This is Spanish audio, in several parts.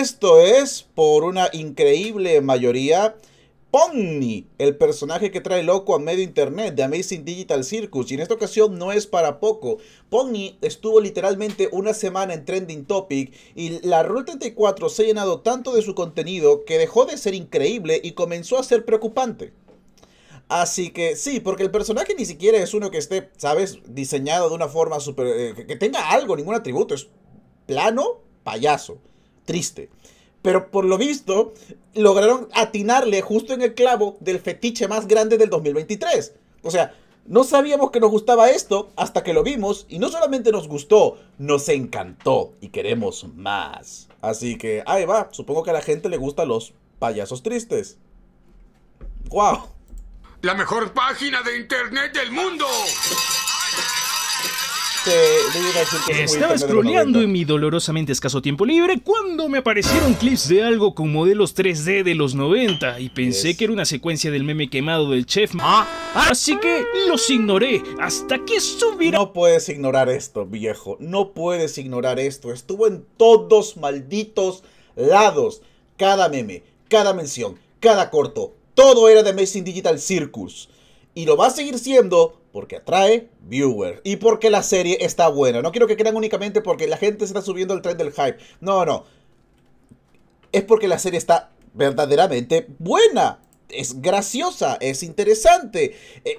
Esto es por una increíble mayoría. Pony, el personaje que trae loco a medio internet de Amazing Digital Circus, y en esta ocasión no es para poco. Pony estuvo literalmente una semana en Trending Topic y la Rule 34 se ha llenado tanto de su contenido que dejó de ser increíble y comenzó a ser preocupante. Así que sí, porque el personaje ni siquiera es uno que esté, ¿sabes?, diseñado de una forma super. Eh, que tenga algo, ningún atributo, es plano, payaso triste. Pero por lo visto, lograron atinarle justo en el clavo del fetiche más grande del 2023. O sea, no sabíamos que nos gustaba esto hasta que lo vimos y no solamente nos gustó, nos encantó y queremos más. Así que ahí va, supongo que a la gente le gustan los payasos tristes. ¡Wow! La mejor página de internet del mundo. Este, Estaba scrolleando en mi dolorosamente escaso tiempo libre cuando me aparecieron clips de algo con modelos 3D de los 90 y pensé que era una secuencia del meme quemado del chef. Ah, así que los ignoré hasta que subí No puedes ignorar esto, viejo. No puedes ignorar esto. Estuvo en todos malditos lados. Cada meme, cada mención, cada corto. Todo era de Amazing Digital Circus y lo va a seguir siendo porque atrae viewers y porque la serie está buena. No quiero que crean únicamente porque la gente se está subiendo al tren del hype. No, no. Es porque la serie está verdaderamente buena. Es graciosa, es interesante, e, e,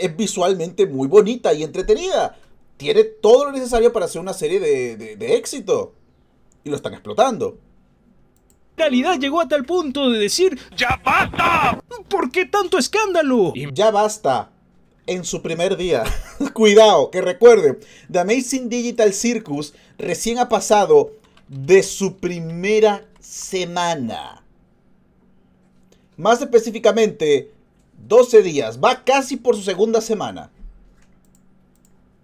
e, es visualmente muy bonita y entretenida. Tiene todo lo necesario para ser una serie de éxito. Y lo están explotando realidad llegó a tal punto de decir ¡Ya basta! ¿Por qué tanto escándalo? Y ya basta. En su primer día. Cuidado, que recuerde The Amazing Digital Circus recién ha pasado de su primera semana. Más específicamente, 12 días. Va casi por su segunda semana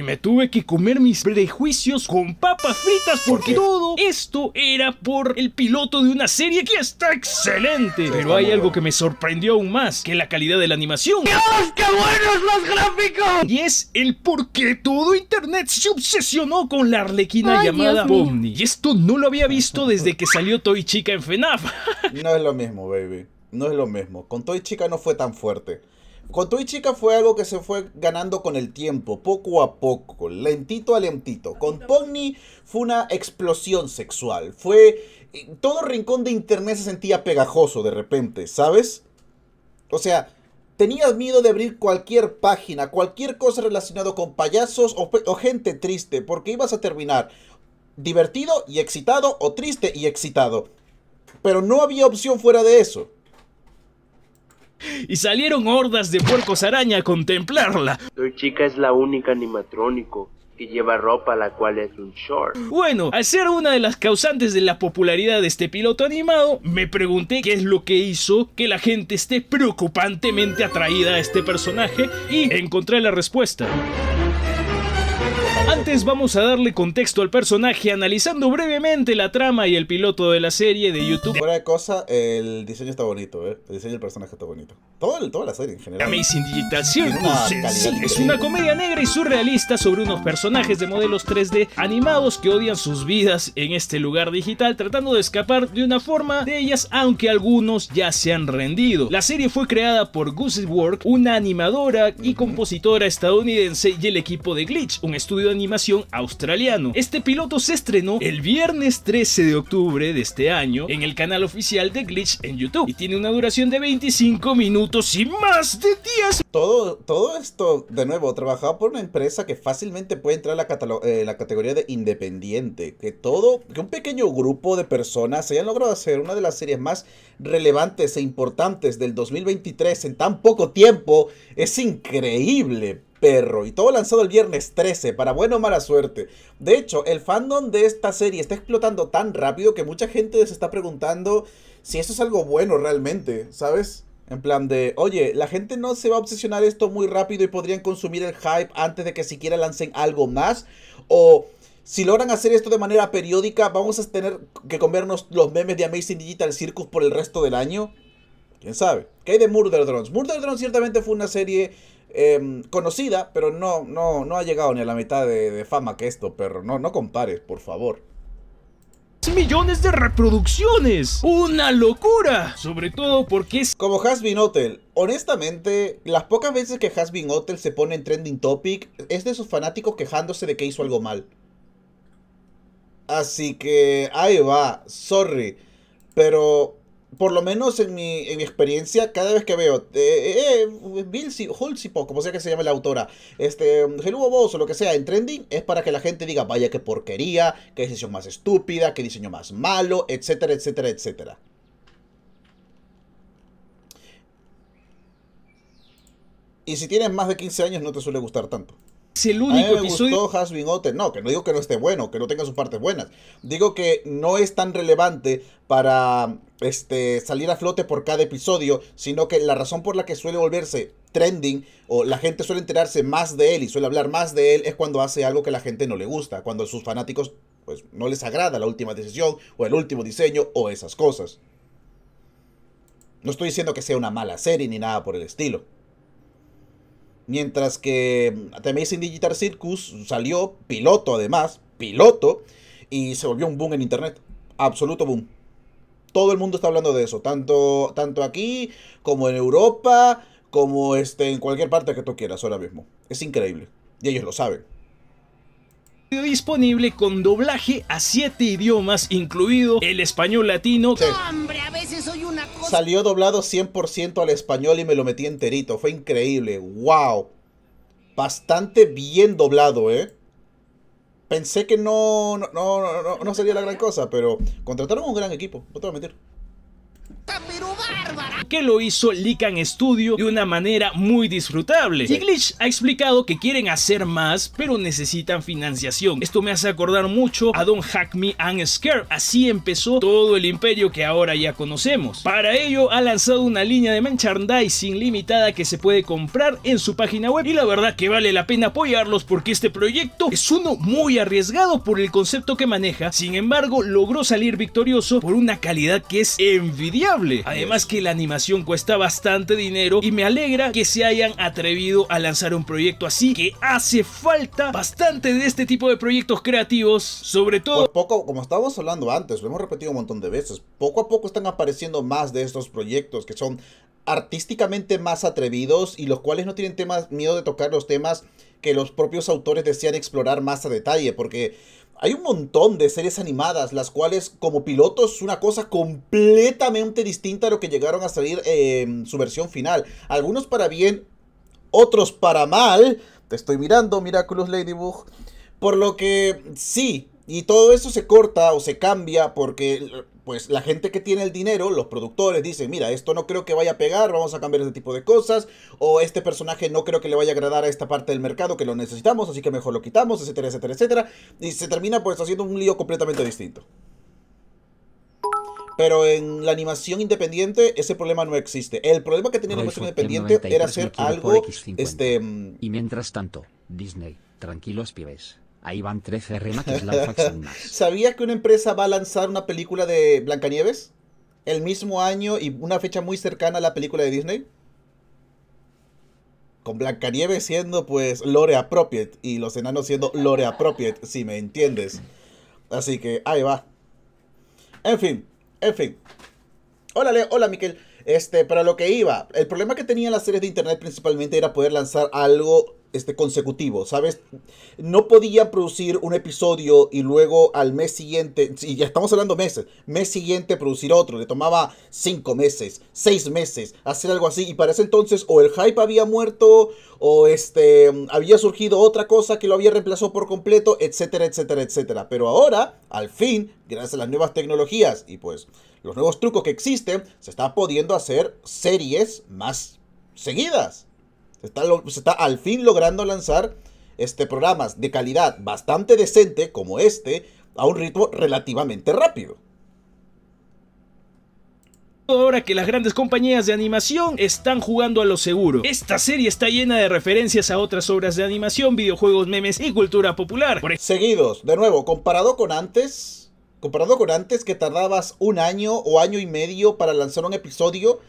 me tuve que comer mis prejuicios con papas fritas porque todo esto era por el piloto de una serie que está excelente. Pero hay algo que me sorprendió aún más, que la calidad de la animación. ¡Dios, qué buenos los gráficos! Y es el por qué todo internet se obsesionó con la arlequina llamada Pomni. Y esto no lo había visto desde que salió Toy Chica en FNAF. no es lo mismo, baby. No es lo mismo. Con Toy Chica no fue tan fuerte. Con y Chica fue algo que se fue ganando con el tiempo, poco a poco, lentito a lentito. Con Pony fue una explosión sexual. Fue. Eh, todo rincón de internet se sentía pegajoso de repente, ¿sabes? O sea, tenías miedo de abrir cualquier página, cualquier cosa relacionada con payasos o gente triste, porque ibas a terminar divertido y excitado o triste y excitado. Pero no había opción fuera de eso y salieron hordas de puercos araña a contemplarla. Soy chica es la única animatrónico que lleva ropa la cual es un short. Bueno, al ser una de las causantes de la popularidad de este piloto animado, me pregunté qué es lo que hizo que la gente esté preocupantemente atraída a este personaje y encontré la respuesta. Antes vamos a darle contexto al personaje analizando brevemente la trama y el piloto de la serie de YouTube. Fuera de cosa, el diseño está bonito, ¿eh? El diseño del personaje está bonito toda la serie en general. Amazing Digital Circus es, una comedia negra y surrealista sobre unos personajes de modelos 3D animados que odian sus vidas en este lugar digital, tratando de escapar de una forma de ellas, aunque algunos ya se han rendido. La serie fue creada por Goose Work, una animadora y compositora estadounidense, y el equipo de Glitch, un estudio de animación australiano. Este piloto se estrenó el viernes 13 de octubre de este año en el canal oficial de Glitch en YouTube y tiene una duración de 25 minutos y más de 10. Todo, todo esto, de nuevo, trabajado por una empresa que fácilmente puede entrar a la, eh, la categoría de independiente. Que todo, que un pequeño grupo de personas hayan logrado hacer una de las series más relevantes e importantes del 2023 en tan poco tiempo es increíble perro. Y todo lanzado el viernes 13, para buena o mala suerte. De hecho, el fandom de esta serie está explotando tan rápido que mucha gente se está preguntando si eso es algo bueno realmente, ¿sabes? En plan de, oye, la gente no se va a obsesionar esto muy rápido y podrían consumir el hype antes de que siquiera lancen algo más. O si logran hacer esto de manera periódica, vamos a tener que comernos los memes de Amazing Digital Circus por el resto del año. ¿Quién sabe? ¿Qué hay de Murder Drones? Murder Drones ciertamente fue una serie em, conocida, pero no, no, no ha llegado ni a la mitad de, fama que esto, Pero No, no compares, por favor millones de reproducciones. ¡Una locura! Sobre todo porque es... Como Hasbin Hotel, honestamente, las pocas veces que Hasbin Hotel se pone en trending topic, es de sus fanáticos quejándose de que hizo algo mal. Así que ahí va, sorry. Pero por lo menos en mi, en mi experiencia, cada vez que veo eh, eh, eh como sea que se llame la autora, este, Hello Boss o lo que sea en trending, es para que la gente diga, vaya qué porquería, qué decisión más estúpida, qué diseño más malo, etcétera, etcétera, etcétera. Y si tienes más de 15 años no te suele gustar tanto el único Has No, que no digo que no esté bueno, que no tenga sus partes buenas. Digo que no es tan relevante para este, salir a flote por cada episodio, sino que la razón por la que suele volverse trending o la gente suele enterarse más de él y suele hablar más de él es cuando hace algo que la gente no le gusta, cuando a sus fanáticos pues no les agrada la última decisión o el último diseño o esas cosas. No estoy diciendo que sea una mala serie ni nada por el estilo. Mientras que The Amazing Digital Circus salió piloto además, piloto, y se volvió un boom en internet. Absoluto boom. Todo el mundo está hablando de eso, tanto, tanto aquí como en Europa, como este, en cualquier parte que tú quieras ahora mismo. Es increíble. Y ellos lo saben disponible con doblaje a siete idiomas, incluido el español latino. ¡Hombre, a veces Salió doblado 100% al español y me lo metí enterito. Fue increíble. ¡Wow! Bastante bien doblado, ¿eh? Pensé que no, no, no, no, no sería la gran cosa, pero contrataron un gran equipo. No te voy a mentir bárbara. Que lo hizo Lican Studio de una manera muy disfrutable. Y Glitch ha explicado que quieren hacer más, pero necesitan financiación. Esto me hace acordar mucho a Don Hack Me and Scare. Así empezó todo el imperio que ahora ya conocemos. Para ello ha lanzado una línea de merchandising limitada que se puede comprar en su página web y la verdad que vale la pena apoyarlos porque este proyecto es uno muy arriesgado por el concepto que maneja. Sin embargo, logró salir victorioso por una calidad que es envidiable Además que la animación cuesta bastante dinero y me alegra que se hayan atrevido a lanzar un proyecto así que hace falta bastante de este tipo de proyectos creativos, sobre todo... poco, como estábamos hablando antes, lo hemos repetido un montón de veces, poco a poco están apareciendo más de estos proyectos que son artísticamente más atrevidos y los cuales no tienen temas, miedo de tocar los temas que los propios autores desean explorar más a detalle, porque hay un montón de series animadas, las cuales como pilotos es una cosa completamente distinta a lo que llegaron a salir en su versión final. Algunos para bien, otros para mal. Te estoy mirando, Miraculous Ladybug. Por lo que sí, y todo eso se corta o se cambia porque pues la gente que tiene el dinero, los productores, dicen, mira, esto no creo que vaya a pegar, vamos a cambiar este tipo de cosas, o este personaje no creo que le vaya a agradar a esta parte del mercado que lo necesitamos, así que mejor lo quitamos, etcétera, etcétera, etcétera. Y se termina pues haciendo un lío completamente distinto. Pero en la animación independiente ese problema no existe. El problema que tenía la animación independiente era hacer algo... Este, mm, y mientras tanto, Disney, tranquilos pibes. Ahí van 13 remakes más. ¿Sabías que una empresa va a lanzar una película de Blancanieves? El mismo año y una fecha muy cercana a la película de Disney. Con Blancanieves siendo pues lore appropriate y los enanos siendo lore appropriate, si me entiendes. Así que ahí va. En fin, en fin. Hola, Leo. Hola, Miquel. Este, para lo que iba, el problema que tenía las series de internet principalmente era poder lanzar algo este, consecutivo, ¿sabes? No podía producir un episodio y luego al mes siguiente, y ya estamos hablando meses, mes siguiente producir otro, le tomaba cinco meses, seis meses, hacer algo así, y para ese entonces o el hype había muerto, o este, había surgido otra cosa que lo había reemplazado por completo, etcétera, etcétera, etcétera. Pero ahora, al fin, gracias a las nuevas tecnologías y pues los nuevos trucos que existen, se está pudiendo hacer series más seguidas. Se está, al fin logrando lanzar este, programas de calidad bastante decente como este a un ritmo relativamente rápido. Ahora que las grandes compañías de animación están jugando a lo seguro. Esta serie está llena de referencias a otras obras de animación, videojuegos, memes y cultura popular. Seguidos, de nuevo, comparado con antes, comparado con antes que tardabas un año o año y medio para lanzar un episodio,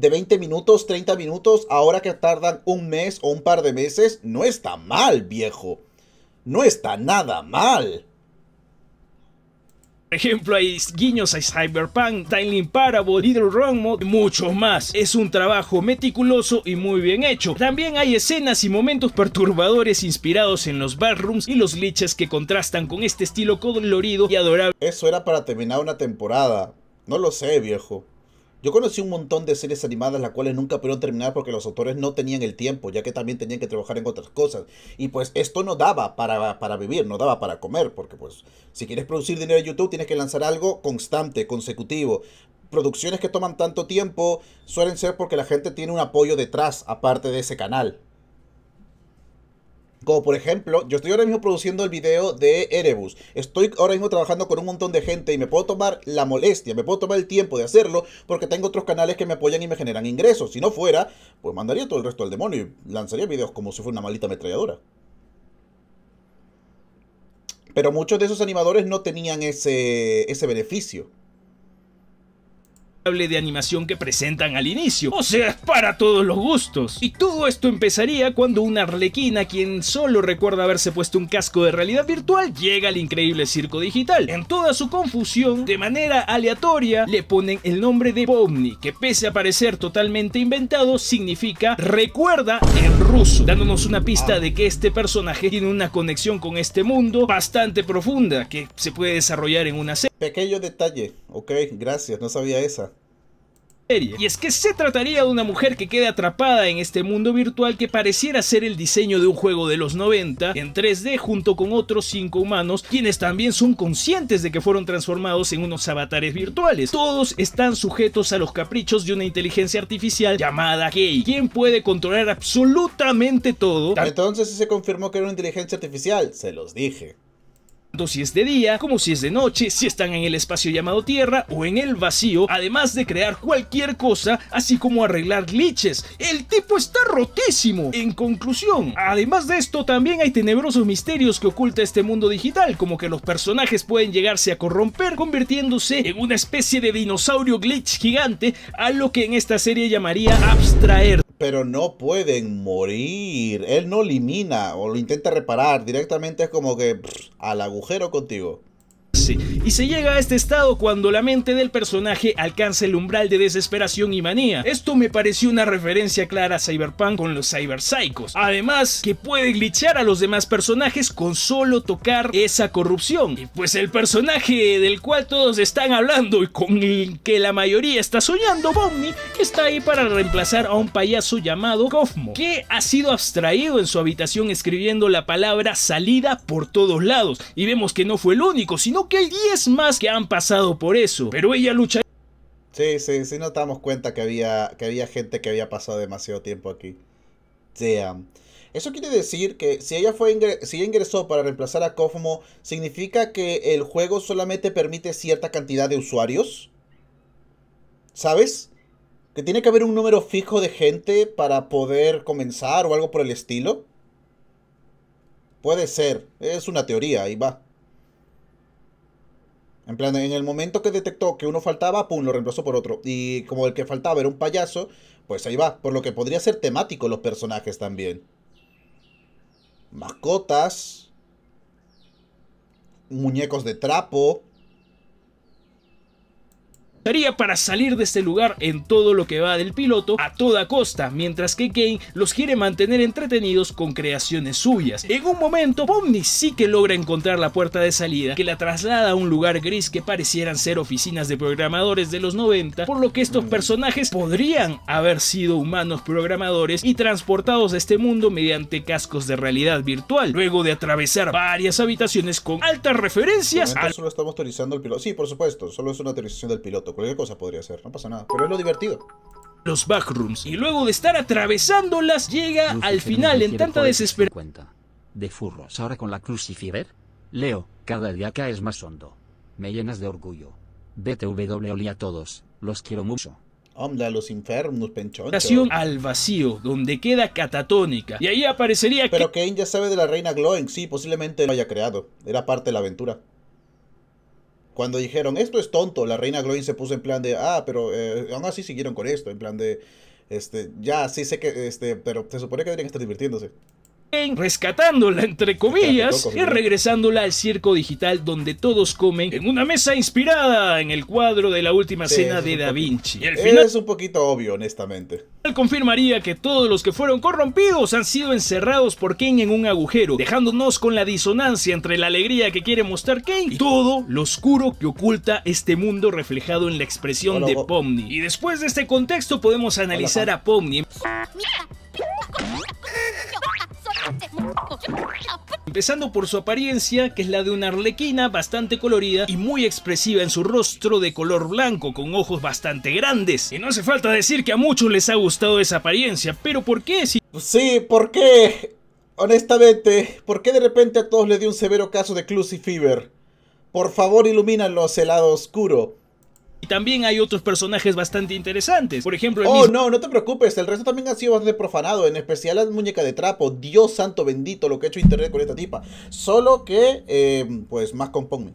de 20 minutos, 30 minutos, ahora que tardan un mes o un par de meses, no está mal, viejo. No está nada mal. Por ejemplo, hay guiños a Cyberpunk, Tiny Parable, Little Mode y muchos más. Es un trabajo meticuloso y muy bien hecho. También hay escenas y momentos perturbadores inspirados en los bathrooms y los glitches que contrastan con este estilo colorido y adorable. Eso era para terminar una temporada. No lo sé, viejo. Yo conocí un montón de series animadas las cuales nunca pudieron terminar porque los autores no tenían el tiempo, ya que también tenían que trabajar en otras cosas. Y pues esto no daba para, vivir, no daba para comer, porque pues si quieres producir dinero en YouTube tienes que lanzar algo constante, consecutivo. Producciones que toman tanto tiempo suelen ser porque la gente tiene un apoyo detrás, aparte de ese canal. Como por ejemplo, yo estoy ahora mismo produciendo el video de Erebus. Estoy ahora mismo trabajando con un montón de gente y me puedo tomar la molestia, me puedo tomar el tiempo de hacerlo porque tengo otros canales que me apoyan y me generan ingresos. Si no fuera, pues mandaría todo el resto al demonio y lanzaría videos como si fuera una malita ametralladora. Pero muchos de esos animadores no tenían ese, ese beneficio de animación que presentan al inicio. O sea, es para todos los gustos. Y todo esto empezaría cuando una arlequina, quien solo recuerda haberse puesto un casco de realidad virtual, llega al increíble circo digital. En toda su confusión, de manera aleatoria, le ponen el nombre de Pomni, que pese a parecer totalmente inventado, significa recuerda en ruso, dándonos una pista de que este personaje tiene una conexión con este mundo bastante profunda que se puede desarrollar en una serie. Pequeño detalle, ok, gracias, no sabía esa. Y es que se trataría de una mujer que queda atrapada en este mundo virtual que pareciera ser el diseño de un juego de los 90 en 3D junto con otros 5 humanos, quienes también son conscientes de que fueron transformados en unos avatares virtuales. Todos están sujetos a los caprichos de una inteligencia artificial llamada Gay, quien puede controlar absolutamente todo. Entonces se confirmó que era una inteligencia artificial, se los dije si es de día, como si es de noche, si están en el espacio llamado Tierra o en el vacío, además de crear cualquier cosa, así como arreglar glitches. El tipo está rotísimo. En conclusión, además de esto, también hay tenebrosos misterios que oculta este mundo digital, como que los personajes pueden llegarse a corromper, convirtiéndose en una especie de dinosaurio glitch gigante, a lo que en esta serie llamaría abstraer pero no pueden morir. Él no elimina o lo intenta reparar. Directamente es como que al agujero contigo. Y se llega a este estado cuando la mente del personaje alcanza el umbral de desesperación y manía. Esto me pareció una referencia clara a Cyberpunk con los cyberpsychos. Además, que puede glitchar a los demás personajes con solo tocar esa corrupción. Y pues el personaje del cual todos están hablando y con el que la mayoría está soñando, Bonnie está ahí para reemplazar a un payaso llamado Kofmo, que ha sido abstraído en su habitación escribiendo la palabra salida por todos lados. Y vemos que no fue el único, sino que hay 10 más que han pasado por eso, pero ella lucha. Sí, sí, sí nos damos cuenta que había, que había gente que había pasado demasiado tiempo aquí. Damn. Eso quiere decir que si ella fue si ingresó para reemplazar a Cosmo, ¿significa que el juego solamente permite cierta cantidad de usuarios? ¿Sabes? Que tiene que haber un número fijo de gente para poder comenzar o algo por el estilo. Puede ser, es una teoría, ahí va. En plan, en el momento que detectó que uno faltaba, pum, lo reemplazó por otro. Y como el que faltaba era un payaso, pues ahí va. Por lo que podría ser temático los personajes también. Mascotas. Muñecos de trapo. Sería para salir de este lugar en todo lo que va del piloto a toda costa, mientras que Kane los quiere mantener entretenidos con creaciones suyas. En un momento, Pomni sí que logra encontrar la puerta de salida, que la traslada a un lugar gris que parecieran ser oficinas de programadores de los 90, por lo que estos personajes podrían haber sido humanos programadores y transportados a este mundo mediante cascos de realidad virtual, luego de atravesar varias habitaciones con altas referencias. Eso Solo estamos teorizando el piloto. Sí, por supuesto, solo es una teorización del piloto. Cualquier cosa podría ser, no pasa nada. Pero es lo divertido los backrooms y luego de estar atravesándolas llega al final en tanta desesperación. De furros ahora con la crucifiber. Leo, cada día caes más hondo. Me llenas de orgullo. BTW olía a todos, los quiero mucho. Hombre, los infernos, penchoncho. al vacío, donde queda catatónica. Y ahí aparecería... Pero Kane ya sabe de la reina Glowing, sí, posiblemente lo haya creado. Era parte de la aventura. Cuando dijeron, esto es tonto, la reina Gloin se puso en plan de, ah, pero eh, aún así siguieron con esto, en plan de, este, ya, sí sé que, este, pero se supone que deberían estar divirtiéndose rescatándola entre comillas y regresándola al circo digital donde todos comen en una mesa inspirada en el cuadro de la última cena de Da Vinci. y el final es un poquito obvio, honestamente. Él confirmaría que todos los que fueron corrompidos han sido encerrados por Kane en un agujero, dejándonos con la disonancia entre la alegría que quiere mostrar Kane y todo lo oscuro que oculta este mundo reflejado en la expresión de Pomni. Y después de este contexto podemos analizar a Pomni. Empezando por su apariencia, que es la de una arlequina bastante colorida y muy expresiva en su rostro de color blanco, con ojos bastante grandes. Y no hace falta decir que a muchos les ha gustado esa apariencia, pero ¿por qué? Si... Sí, ¿por qué? Honestamente, ¿por qué de repente a todos le dio un severo caso de Clusy Fever? Por favor, ilumínalos, el lado oscuro. Y también hay otros personajes bastante interesantes. Por ejemplo, el Oh, no, no te preocupes. El resto también ha sido bastante profanado. En especial la muñeca de trapo. Dios santo bendito lo que ha hecho internet con esta tipa. Solo que, eh, pues, más componme.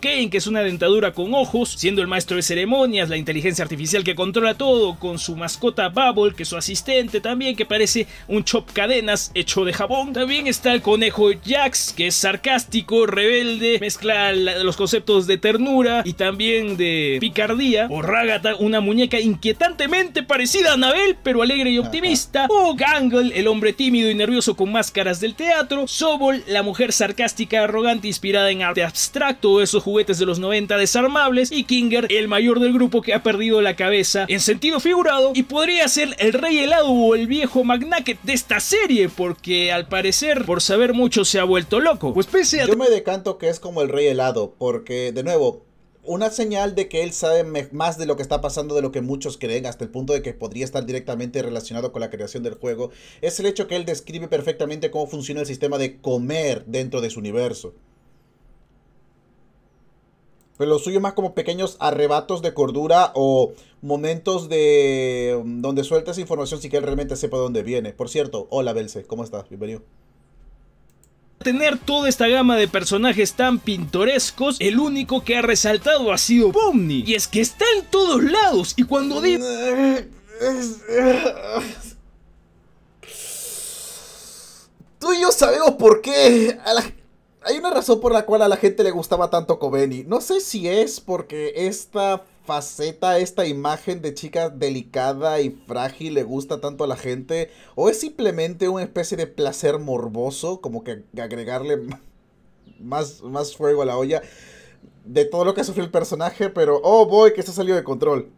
Kane, que es una dentadura con ojos, siendo el maestro de ceremonias, la inteligencia artificial que controla todo, con su mascota Bubble, que es su asistente también, que parece un chop cadenas hecho de jabón. También está el conejo Jax, que es sarcástico, rebelde, mezcla los conceptos de ternura y también de picardía. O Ragata, una muñeca inquietantemente parecida a Anabel, pero alegre y optimista. O Gangle, el hombre tímido y nervioso con máscaras del teatro. Sobol, la mujer sarcástica, arrogante, inspirada en arte abstracto, juguetes de los 90 desarmables y Kinger, el mayor del grupo que ha perdido la cabeza en sentido figurado y podría ser el rey helado o el viejo magnaquet de esta serie porque al parecer por saber mucho se ha vuelto loco. Pues pese a... Yo me decanto que es como el rey helado porque de nuevo una señal de que él sabe más de lo que está pasando de lo que muchos creen, hasta el punto de que podría estar directamente relacionado con la creación del juego, es el hecho que él describe perfectamente cómo funciona el sistema de comer dentro de su universo. Pero pues lo suyo más como pequeños arrebatos de cordura o momentos de mm, donde suelta esa información sin que él realmente sepa de dónde viene. Por cierto, hola Belce, ¿cómo estás? Bienvenido tener toda esta gama de personajes tan pintorescos, el único que ha resaltado ha sido Pomni. Y es que está en todos lados. Y cuando digo... Tú y yo sabemos por qué a la hay una razón por la cual a la gente le gustaba tanto Kobeni. No sé si es porque esta faceta, esta imagen de chica delicada y frágil le gusta tanto a la gente, o es simplemente una especie de placer morboso, como que agregarle más, más fuego a la olla de todo lo que sufrió el personaje, pero oh boy, que ha salió de control.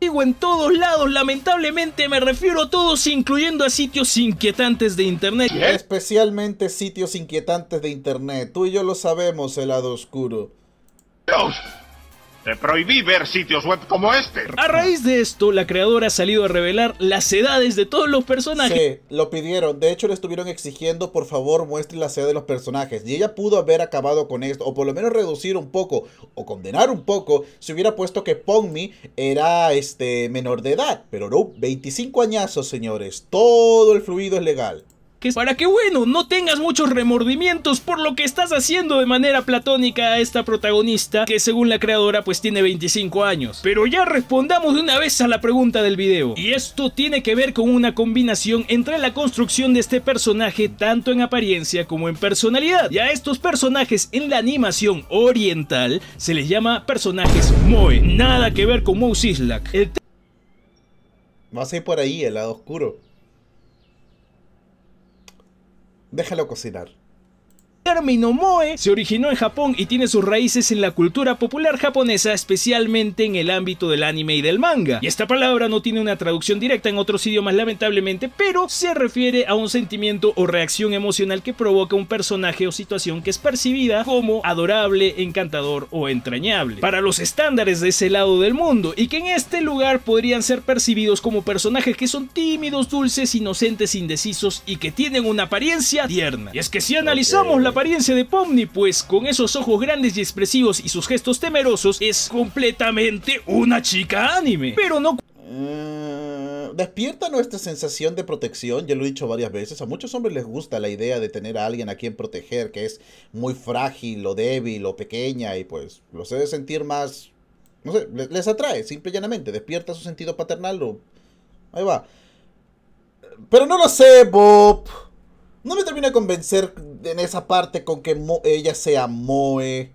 Digo en todos lados, lamentablemente me refiero a todos, incluyendo a sitios inquietantes de internet. Especialmente sitios inquietantes de internet. Tú y yo lo sabemos, el lado oscuro. Te prohibí ver sitios web como este. A raíz de esto, la creadora ha salido a revelar las edades de todos los personajes. Sí, lo pidieron. De hecho, le estuvieron exigiendo, por favor, muestre la edad de los personajes. Y ella pudo haber acabado con esto, o por lo menos reducir un poco, o condenar un poco, si hubiera puesto que Pongmi era este menor de edad. Pero no, 25 añazos, señores. Todo el fluido es legal para que bueno, no tengas muchos remordimientos por lo que estás haciendo de manera platónica a esta protagonista que según la creadora pues tiene 25 años. Pero ya respondamos de una vez a la pregunta del video. Y esto tiene que ver con una combinación entre la construcción de este personaje tanto en apariencia como en personalidad. Y a estos personajes en la animación oriental se les llama personajes Moe, nada que ver con Moe Sislak Más por ahí, el lado oscuro déjalo cocinar. El término moe se originó en Japón y tiene sus raíces en la cultura popular japonesa, especialmente en el ámbito del anime y del manga. Y esta palabra no tiene una traducción directa en otros idiomas lamentablemente, pero se refiere a un sentimiento o reacción emocional que provoca un personaje o situación que es percibida como adorable, encantador o entrañable. Para los estándares de ese lado del mundo y que en este lugar podrían ser percibidos como personajes que son tímidos, dulces, inocentes, indecisos y que tienen una apariencia tierna. Y es que si analizamos la apariencia de Pomni, pues con esos ojos grandes y expresivos y sus gestos temerosos, es completamente una chica anime. Pero no mm, despierta nuestra sensación de protección, ya lo he dicho varias veces, a muchos hombres les gusta la idea de tener a alguien a quien proteger, que es muy frágil o débil o pequeña y pues los debe sentir más, no sé, les, atrae, simple y llanamente, despierta su sentido paternal o... Ahí va. Pero no lo sé, Bob. No me termina de convencer en esa parte con que ella sea Moe.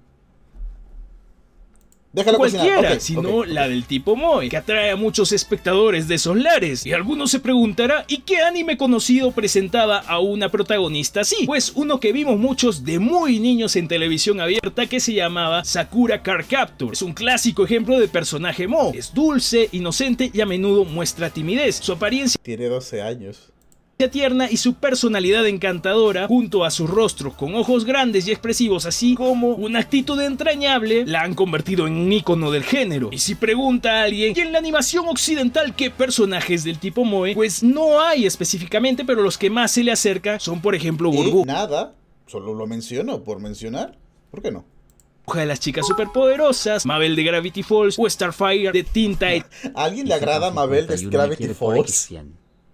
Déjalo cualquiera, sino la del tipo Moe, que atrae a muchos espectadores de esos Y algunos se preguntará, ¿y qué anime conocido presentaba a una protagonista así? Pues uno que vimos muchos de muy niños en televisión abierta que se llamaba Sakura Car Capture. Es un clásico ejemplo de personaje Moe. Es dulce, inocente y a menudo muestra timidez. Su apariencia... Tiene 12 años tierna y su personalidad encantadora, junto a su rostro con ojos grandes y expresivos, así como una actitud entrañable, la han convertido en un icono del género. Y si pregunta a alguien, ¿y en la animación occidental qué personajes del tipo Moe? Pues no hay específicamente, pero los que más se le acerca son, por ejemplo, Burbu. nada, solo lo menciono por mencionar, ¿por qué no? de las chicas superpoderosas, Mabel de Gravity Falls o Starfire de Teen Titans. alguien le agrada Mabel de Gravity Falls?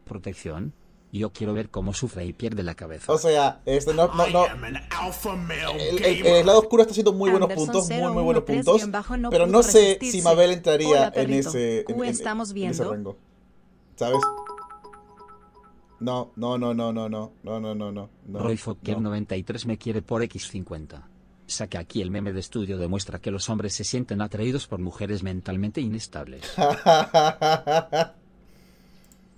Protección. Yo quiero ver cómo sufre y pierde la cabeza. O sea, este no, no, no. El, lado oscuro está haciendo muy buenos puntos, muy muy buenos puntos. pero no sé si Mabel entraría en ese, en, ese rango. ¿Sabes? No, no, no, no, no, no, no, no, no, no. Roy Fokker 93 me quiere por X50. Saque aquí el meme de estudio demuestra que los hombres se sienten atraídos por mujeres mentalmente inestables.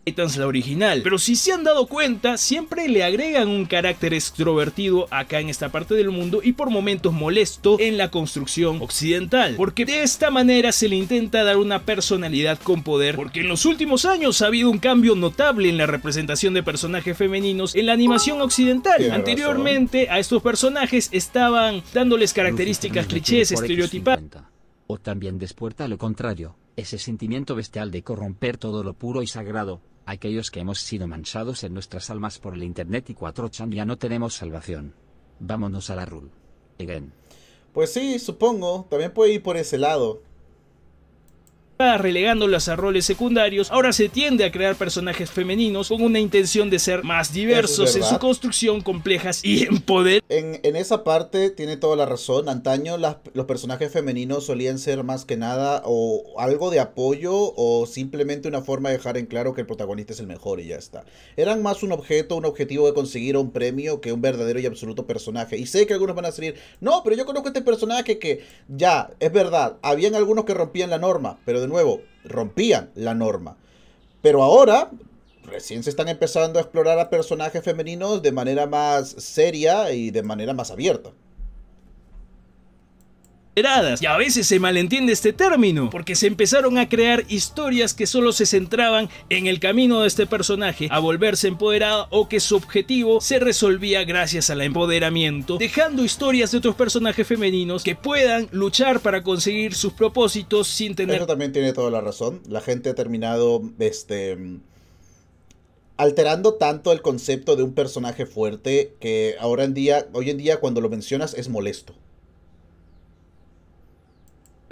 Etans la original. Pero si se han dado cuenta, siempre le agregan un carácter extrovertido acá en esta parte del mundo y por momentos molesto en la construcción occidental. Porque de esta manera se le intenta dar una personalidad con poder. Porque en los últimos años ha habido un cambio notable en la representación de personajes femeninos en la animación occidental. Anteriormente a estos personajes estaban dándoles características clichés estereotipadas. O también despuerta lo contrario, ese sentimiento bestial de corromper todo lo puro y sagrado, aquellos que hemos sido manchados en nuestras almas por el Internet y cuatrochan ya no tenemos salvación. Vámonos a la rule. Pues sí, supongo, también puede ir por ese lado relegándolas a roles secundarios, ahora se tiende a crear personajes femeninos con una intención de ser más diversos en su construcción, complejas y en poder. En, esa parte tiene toda la razón. Antaño las, los personajes femeninos solían ser más que nada o algo de apoyo o simplemente una forma de dejar en claro que el protagonista es el mejor y ya está. Eran más un objeto, un objetivo de conseguir un premio que un verdadero y absoluto personaje. Y sé que algunos van a salir, no, pero yo conozco este personaje que ya, es verdad, habían algunos que rompían la norma, pero de nuevo, rompían la norma. Pero ahora, recién se están empezando a explorar a personajes femeninos de manera más seria y de manera más abierta y a veces se malentiende este término, porque se empezaron a crear historias que solo se centraban en el camino de este personaje a volverse empoderada o que su objetivo se resolvía gracias al empoderamiento, dejando historias de otros personajes femeninos que puedan luchar para conseguir sus propósitos sin tener... Eso también tiene toda la razón. La gente ha terminado este alterando tanto el concepto de un personaje fuerte que ahora en día, hoy en día cuando lo mencionas es molesto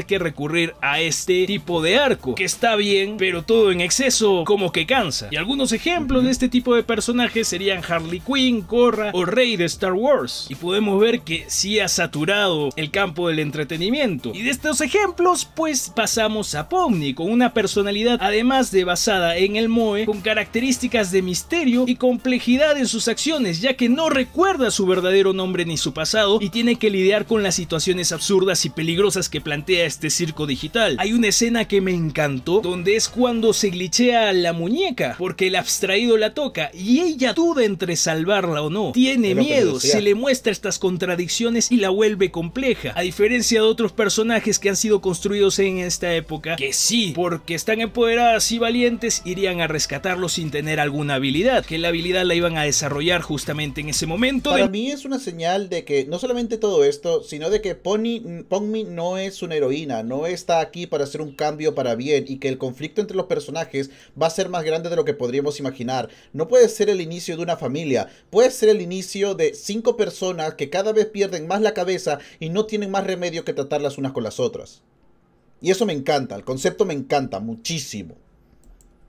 que recurrir a este tipo de arco, que está bien, pero todo en exceso como que cansa. Y algunos ejemplos de este tipo de personajes serían Harley Quinn, Korra o Rey de Star Wars. Y podemos ver que sí ha saturado el campo del entretenimiento. Y de estos ejemplos, pues pasamos a Pony con una personalidad además de basada en el Moe, con características de misterio y complejidad en sus acciones, ya que no recuerda su verdadero nombre ni su pasado y tiene que lidiar con las situaciones absurdas y peligrosas que plantea este circo digital. Hay una escena que me encantó, donde es cuando se glitchea la muñeca, porque el abstraído la toca y ella duda entre salvarla o no. Tiene miedo, se le muestra estas contradicciones y la vuelve compleja, a diferencia de otros personajes que han sido construidos en esta época, que sí, porque están empoderadas y valientes, irían a rescatarlo sin tener alguna habilidad, que la habilidad la iban a desarrollar justamente en ese momento. Para mí es una señal de que no solamente todo esto, sino de que Pony, Pongmi no es un heroína no está aquí para hacer un cambio para bien y que el conflicto entre los personajes va a ser más grande de lo que podríamos imaginar. No puede ser el inicio de una familia, puede ser el inicio de cinco personas que cada vez pierden más la cabeza y no tienen más remedio que tratarlas unas con las otras. Y eso me encanta, el concepto me encanta muchísimo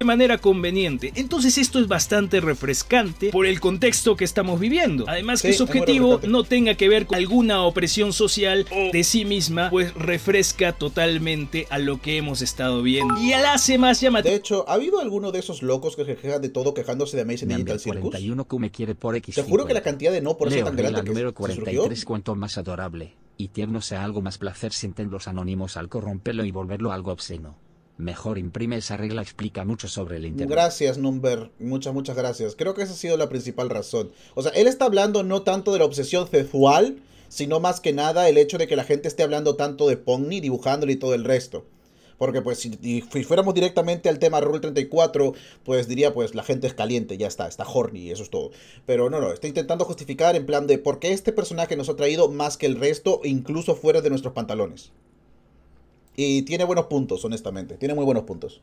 manera conveniente. Entonces esto es bastante refrescante por el contexto que estamos viviendo. Además que su objetivo no tenga que ver con alguna opresión social de sí misma, pues refresca totalmente a lo que hemos estado viendo. Y al hace más llamativo. De hecho, ¿ha habido alguno de esos locos que se de todo quejándose de Amazing Digital Circus? 41 que me quiere por X. Te juro que la cantidad de no por eso tan grande cuanto más adorable y tierno sea algo más placer sienten los anónimos al corromperlo y volverlo algo obsceno. Mejor imprime esa regla, explica mucho sobre el Internet. Gracias, Number. Muchas, muchas gracias. Creo que esa ha sido la principal razón. O sea, él está hablando no tanto de la obsesión sexual, sino más que nada el hecho de que la gente esté hablando tanto de Pony, Dibujándole y todo el resto. Porque pues si, fuéramos directamente al tema Rule 34, pues diría pues la gente es caliente, ya está, está horny, eso es todo. Pero no, no, está intentando justificar en plan de por qué este personaje nos ha traído más que el resto, incluso fuera de nuestros pantalones. Y tiene buenos puntos, honestamente. Tiene muy buenos puntos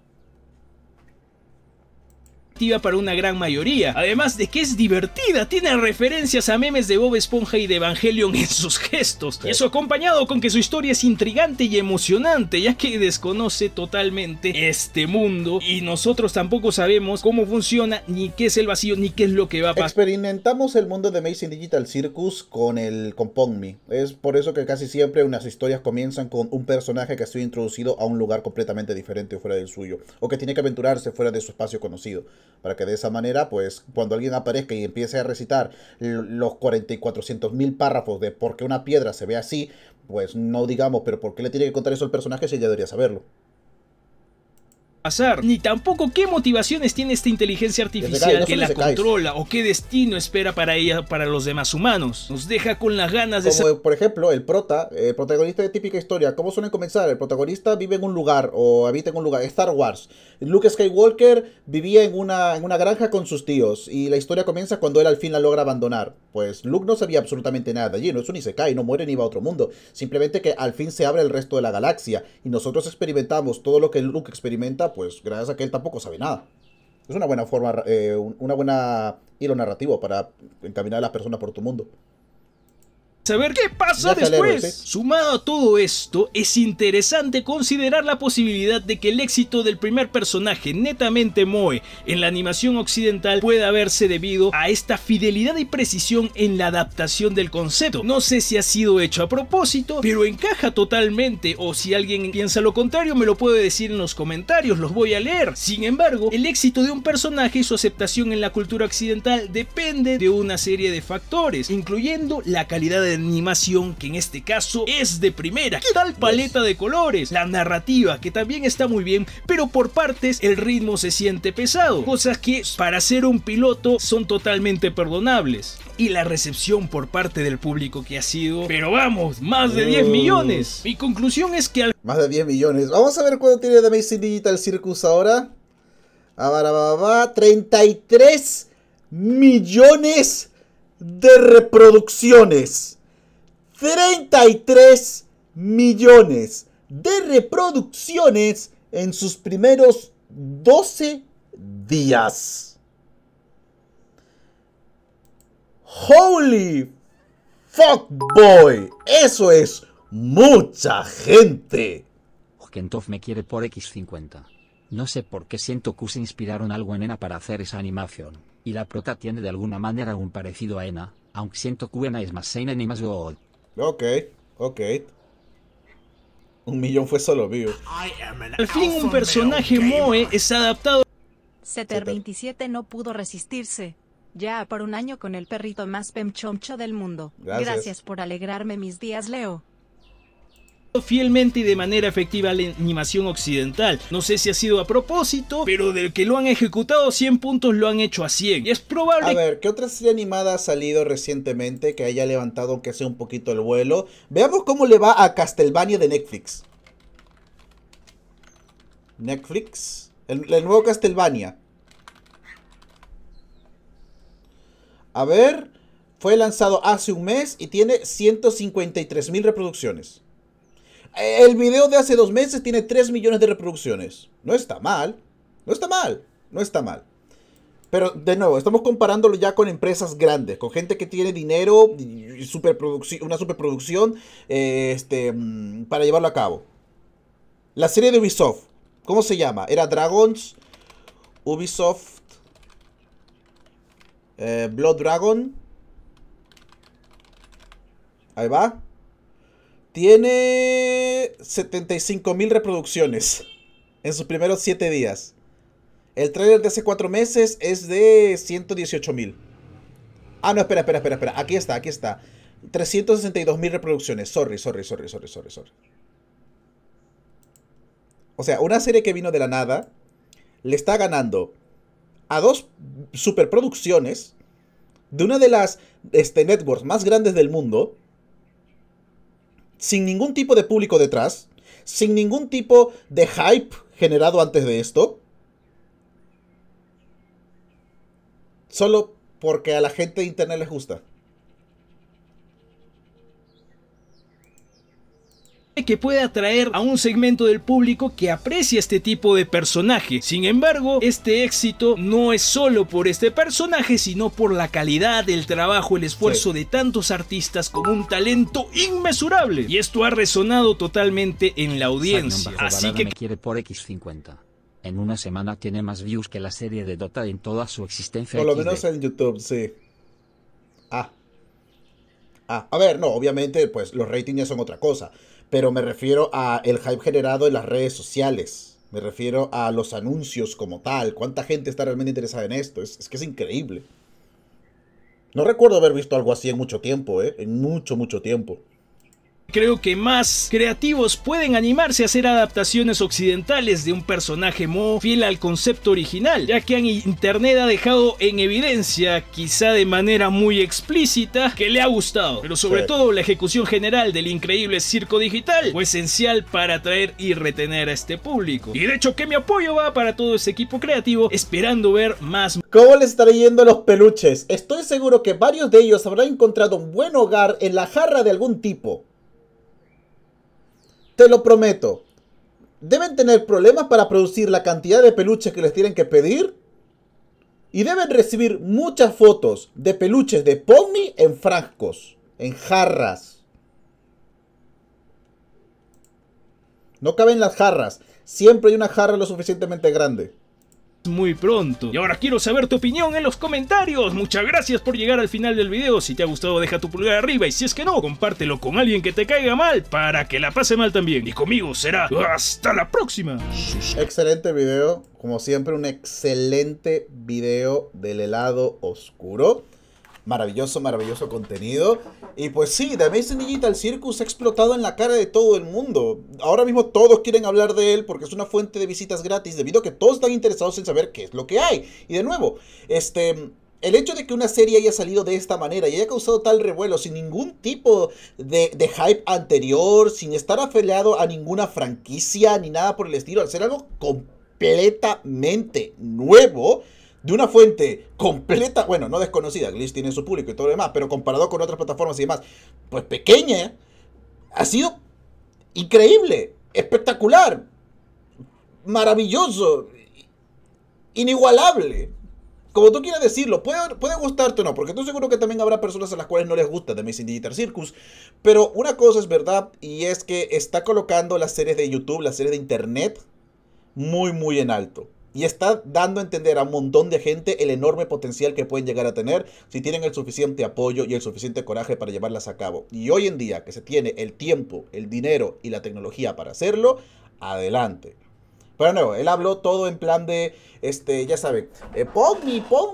para una gran mayoría, además de que es divertida, tiene referencias a memes de Bob Esponja y de Evangelion en sus gestos, eso acompañado con que su historia es intrigante y emocionante, ya que desconoce totalmente este mundo y nosotros tampoco sabemos cómo funciona, ni qué es el vacío, ni qué es lo que va a pasar. Experimentamos el mundo de Amazing Digital Circus con el con Me Es por eso que casi siempre unas historias comienzan con un personaje que ha sido introducido a un lugar completamente diferente o fuera del suyo, o que tiene que aventurarse fuera de su espacio conocido para que de esa manera, pues cuando alguien aparezca y empiece a recitar los 4400 mil párrafos de por qué una piedra se ve así, pues no digamos, pero ¿por qué le tiene que contar eso al personaje si ya debería saberlo? pasar, ni tampoco qué motivaciones tiene esta inteligencia artificial que la controla o qué destino espera para ella, para los demás humanos. Nos deja con las ganas de... Como, por ejemplo, el prota, eh, protagonista de típica historia, ¿cómo suelen comenzar? El protagonista vive en un lugar o habita en un lugar, Star Wars. Luke Skywalker vivía en una, una granja con sus tíos y la historia comienza cuando él al fin la logra abandonar. Pues Luke no sabía absolutamente nada allí, no es se cae no muere ni va a otro mundo. Simplemente que al fin se abre el resto de la galaxia y nosotros experimentamos todo lo que Luke experimenta pues gracias a que él tampoco sabe nada. Es una buena forma, eh, una buena hilo narrativo para encaminar a las personas por tu mundo saber qué pasa después. Sumado a todo esto, es interesante considerar la posibilidad de que el éxito del primer personaje netamente Moe en la animación occidental pueda haberse debido a esta fidelidad y precisión en la adaptación del concepto. No sé si ha sido hecho a propósito, pero encaja totalmente o si alguien piensa lo contrario me lo puede decir en los comentarios, los voy a leer. Sin embargo, el éxito de un personaje y su aceptación en la cultura occidental depende de una serie de factores, incluyendo la calidad de animación, que en este caso es de primera. ¿Qué tal pues? paleta de colores? La narrativa, que también está muy bien, pero por partes el ritmo se siente pesado, cosas que para ser un piloto son totalmente perdonables. Y la recepción por parte del público que ha sido, pero vamos, más de 10 millones. Mi conclusión es que al... Más de 10 millones. Vamos a ver cuánto tiene The Amazing Digital Circus ahora. 33 millones de reproducciones. 33 millones de reproducciones en sus primeros 12 días. Holy fuck boy, eso es mucha gente. Kentov me quiere por X50. No sé por qué siento que se inspiraron algo en Ena para hacer esa animación, y la prota tiene de alguna manera un parecido a Ena, aunque siento que Ena es más Ena y más God. Ok, ok. Un millón fue solo vivo. Al fin un personaje Moe es adaptado. Seter 27 no pudo resistirse. Ya por un año con el perrito más pemchomcho del mundo. Gracias por alegrarme mis días, Leo fielmente y de manera efectiva la animación occidental. No sé si ha sido a propósito, pero del que lo han ejecutado 100 puntos lo han hecho a 100. Y es probable... A ver, ¿qué otra serie animada ha salido recientemente que haya levantado que sea un poquito el vuelo? Veamos cómo le va a Castlevania de Netflix. Netflix. El, nuevo Castlevania. A ver, fue lanzado hace un mes y tiene 153 mil reproducciones. El video de hace dos meses tiene 3 millones de reproducciones. No está mal. No está mal. No está mal. Pero de nuevo, estamos comparándolo ya con empresas grandes, con gente que tiene dinero y superproducción, una superproducción eh, este, mm, para llevarlo a cabo. La serie de Ubisoft, ¿cómo se llama? Era Dragons, Ubisoft, eh, Blood Dragon. Ahí va. Tiene 75.000 reproducciones en sus primeros 7 días. El trailer de hace 4 meses es de 118.000... Ah, no, espera, espera, espera, espera. Aquí está, aquí está. 362.000 reproducciones. Sorry, sorry, sorry, sorry, sorry, sorry. O sea, una serie que vino de la nada le está ganando a dos superproducciones de una de las este, networks más grandes del mundo sin ningún tipo de público detrás, sin ningún tipo de hype generado antes de esto, solo porque a la gente de internet les gusta. que puede atraer a un segmento del público que aprecia este tipo de personaje. Sin embargo, este éxito no es solo por este personaje, sino por la calidad, el trabajo, el esfuerzo de tantos artistas con un talento inmesurable. Y esto ha resonado totalmente en la audiencia. Así que... quiere por X50. En una semana tiene más views que la serie de Dota en toda su existencia. lo menos en YouTube, sí. Ah. Ah, a ver, no, obviamente, pues los ratings son otra cosa pero me refiero a el hype generado en las redes sociales. Me refiero a los anuncios como tal. ¿Cuánta gente está realmente interesada en esto? Es, es que es increíble. No recuerdo haber visto algo así en mucho tiempo, ¿eh? En mucho, mucho tiempo. Creo que más creativos pueden animarse a hacer adaptaciones occidentales de un personaje Mo fiel al concepto original, ya que en internet ha dejado en evidencia, quizá de manera muy explícita, que le ha gustado. Pero sobre todo la ejecución general del increíble circo digital fue esencial para atraer y retener a este público. Y de hecho que mi apoyo va para todo ese equipo creativo, esperando ver más. ¿Cómo les estaré yendo los peluches? Estoy seguro que varios de ellos habrán encontrado un buen hogar en la jarra de algún tipo. Te lo prometo. Deben tener problemas para producir la cantidad de peluches que les tienen que pedir. Y deben recibir muchas fotos de peluches de Pony en frascos, en jarras. No caben las jarras. Siempre hay una jarra lo suficientemente grande muy pronto. Y ahora quiero saber tu opinión en los comentarios. Muchas gracias por llegar al final del video. Si te ha gustado deja tu pulgar arriba y si es que no, compártelo con alguien que te caiga mal para que la pase mal también. Y conmigo será hasta la próxima. Excelente video. Como siempre, un excelente video del helado oscuro maravilloso, maravilloso contenido. Y pues sí, The Amazing Digital Circus ha explotado en la cara de todo el mundo. Ahora mismo todos quieren hablar de él porque es una fuente de visitas gratis debido a que todos están interesados en saber qué es lo que hay. Y de nuevo, este... El hecho de que una serie haya salido de esta manera y haya causado tal revuelo sin ningún tipo de, de, hype anterior, sin estar afiliado a ninguna franquicia ni nada por el estilo, al ser algo completamente nuevo, de una fuente completa, bueno, no desconocida, Glitch tiene su público y todo lo demás, pero comparado con otras plataformas y demás, pues pequeña, ha sido increíble, espectacular, maravilloso, inigualable. Como tú quieras decirlo, puede, puede gustarte o no, porque estoy seguro que también habrá personas a las cuales no les gusta The Amazing Digital Circus, pero una cosa es verdad y es que está colocando las series de YouTube, las series de Internet, muy muy en alto. Y está dando a entender a un montón de gente el enorme potencial que pueden llegar a tener si tienen el suficiente apoyo y el suficiente coraje para llevarlas a cabo. Y hoy en día que se tiene el tiempo, el dinero y la tecnología para hacerlo, adelante. Pero no, él habló todo en plan de, este, ya sabe. eh, pon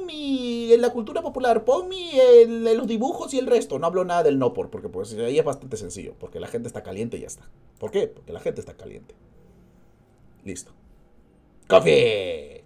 en la cultura popular, Ponme en los dibujos y el resto. No habló nada del no por, porque pues ahí es bastante sencillo, porque la gente está caliente y ya está. ¿Por qué? Porque la gente está caliente. Listo. カフェ